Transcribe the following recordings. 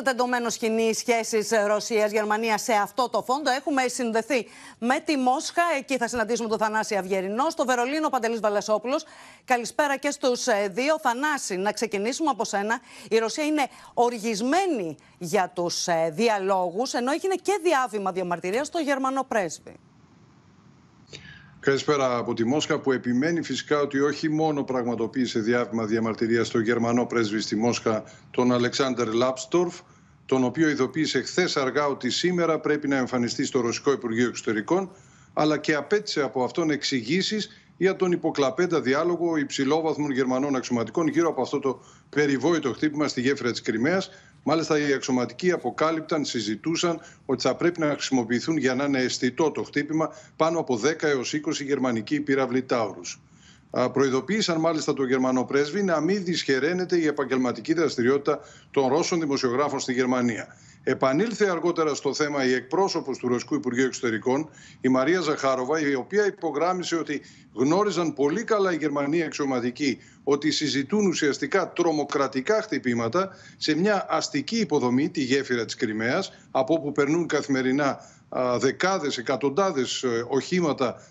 Το τεντωμένο σκηνή σχέσει Ρωσία-Γερμανία σε αυτό το φόντο. Έχουμε συνδεθεί με τη Μόσχα. Εκεί θα συναντήσουμε τον Θανάση Αυγερινό. Στο Βερολίνο, Παντελής Βαλασόπουλος. Καλησπέρα και στους ε, δύο. Θανάση, να ξεκινήσουμε από σένα. Η Ρωσία είναι οργισμένη για τους ε, διαλόγους, ενώ έγινε και διάβημα διαμαρτυρία στο Γερμανό πρέσβη. Καλησπέρα από τη Μόσχα που επιμένει φυσικά ότι όχι μόνο πραγματοποίησε διάβημα διαμαρτυρία στο Γερμανό πρέσβη στη Μόσχα τον Αλεξάνδρ Λάπστορφ τον οποίο ειδοποίησε χθες αργά ότι σήμερα πρέπει να εμφανιστεί στο Ρωσικό Υπουργείο Εξωτερικών, αλλά και απέτυσε από αυτόν εξηγήσεις για τον υποκλαπέντα διάλογο υψηλόβαθμων Γερμανών αξιωματικών γύρω από αυτό το περιβόητο χτύπημα στη γέφυρα της Κρυμαίας. Μάλιστα, οι αξιωματικοί αποκάλυπταν, συζητούσαν ότι θα πρέπει να χρησιμοποιηθούν για να είναι αισθητό το χτύπημα πάνω από 10 έω 20 γερμανικοί πύραυλοι Τάουρου. Προειδοποίησαν μάλιστα τον Γερμανό πρέσβη να μην δυσχεραίνεται η επαγγελματική δραστηριότητα των Ρώσων δημοσιογράφων στη Γερμανία. Επανήλθε αργότερα στο θέμα η εκπρόσωπος του Ρωσικού Υπουργείου Εξωτερικών, η Μαρία Ζαχάροβα, η οποία υπογράμμισε ότι γνώριζαν πολύ καλά οι Γερμανοί αξιωματικοί ότι συζητούν ουσιαστικά τρομοκρατικά χτυπήματα σε μια αστική υποδομή, τη γέφυρα της Κρυμαίας, από όπου περνούν καθημερινά δεκάδες, εκατοντάδες ε, οχήματα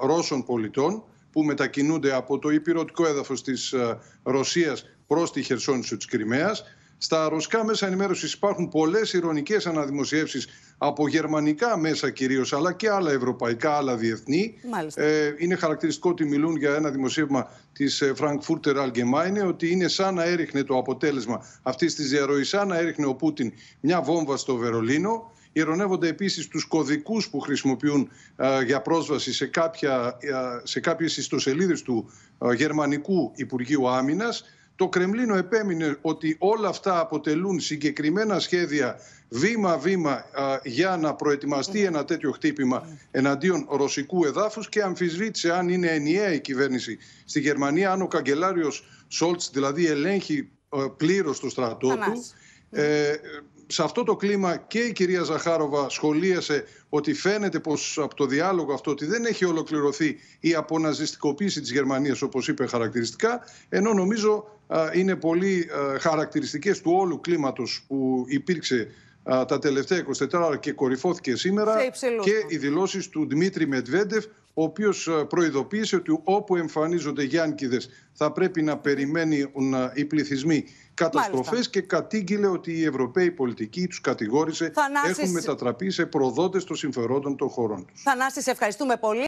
Ρώσων πολιτών που μετακινούνται από το υπηρετικό έδαφος της ε, Ρωσίας προς τη χερσόνησο της Κρυμαίας. Στα ρωσικά μέσα ενημέρωσης, υπάρχουν πολλές ηρωνικές αναδημοσιεύσεις από γερμανικά μέσα κυρίως, αλλά και άλλα ευρωπαϊκά, άλλα διεθνή. Ε, είναι χαρακτηριστικό ότι μιλούν για ένα δημοσίευμα της ε, Frankfurter Allgemeine, ότι είναι σαν να έριχνε το αποτέλεσμα αυτής της διαρροής, σαν να έριχνε ο Πούτιν μια βόμβα στο Βερολίνο. Ηρωνεύονται επίσης τους κωδικούς που χρησιμοποιούν ε, για πρόσβαση σε, κάποια, ε, σε κάποιες ιστοσελίδες του ε, Γερμανικού Υπουργείου Άμυνας. Το Κρεμλίνο επέμεινε ότι όλα αυτά αποτελούν συγκεκριμένα σχέδια βήμα-βήμα για να προετοιμαστεί ένα τέτοιο χτύπημα εναντίον ρωσικού εδάφους και αμφισβήτησε αν είναι ενιαία η κυβέρνηση στη Γερμανία, αν ο καγκελάριος Σόλτς δηλαδή ελέγχει πλήρως το στρατό του σε αυτό το κλίμα και η κυρία Ζαχάροβα σχολίασε ότι φαίνεται πως από το διάλογο αυτό ότι δεν έχει ολοκληρωθεί η αποναζιστικοποίηση της Γερμανίας όπως είπε χαρακτηριστικά ενώ νομίζω είναι πολύ χαρακτηριστικές του όλου κλίματος που υπήρξε τα τελευταία 24 ώρα και κορυφώθηκε σήμερα και οι δηλώσεις του Δημήτρη Μετβέντεφ ο οποίος ε, προειδοποίησε ότι όπου εμφανίζονται γιάνκιδες θα πρέπει να περιμένουν ε, οι πληθυσμοί καταστροφές και κατήγγειλε ότι η Ευρωπαίοι πολιτική τους κατηγόρησε έχουν μετατραπεί σε προδότες των συμφερόντων των χωρών τους. Θανάσης, ευχαριστούμε πολύ.